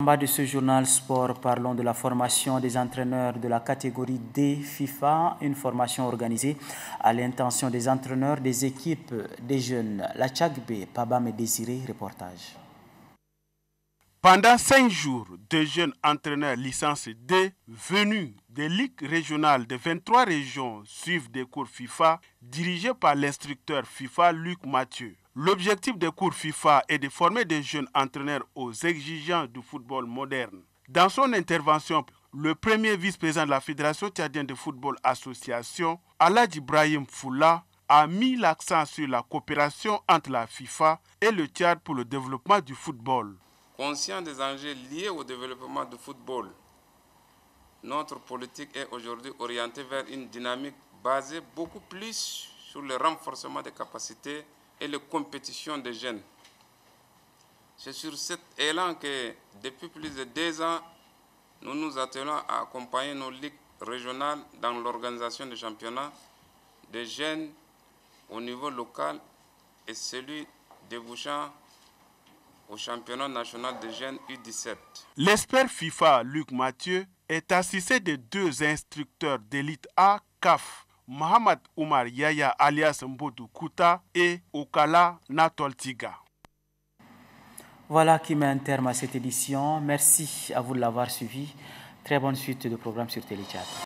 En bas de ce journal sport, parlons de la formation des entraîneurs de la catégorie D FIFA, une formation organisée à l'intention des entraîneurs des équipes des jeunes. La B Pabam et Désiré, reportage. Pendant cinq jours, deux jeunes entraîneurs licence D venus des ligues régionales de 23 régions suivent des cours FIFA dirigés par l'instructeur FIFA Luc Mathieu. L'objectif des cours FIFA est de former des jeunes entraîneurs aux exigences du football moderne. Dans son intervention, le premier vice-président de la Fédération tchadienne de football association, Alad Ibrahim Foula, a mis l'accent sur la coopération entre la FIFA et le Tchad pour le développement du football. Conscient des enjeux liés au développement du football, notre politique est aujourd'hui orientée vers une dynamique basée beaucoup plus sur le renforcement des capacités et les compétitions des jeunes. C'est sur cet élan que, depuis plus de deux ans, nous nous attelons à accompagner nos ligues régionales dans l'organisation des championnats des jeunes au niveau local et celui débouchant au championnat national des jeunes U17. L'expert FIFA Luc Mathieu est assisté de deux instructeurs d'élite A CAF Mohamed Oumar Yaya alias Mbodu Kuta et Okala Natoltiga. Voilà qui met un terme à cette édition. Merci à vous de l'avoir suivi. Très bonne suite de programme sur Téléchat.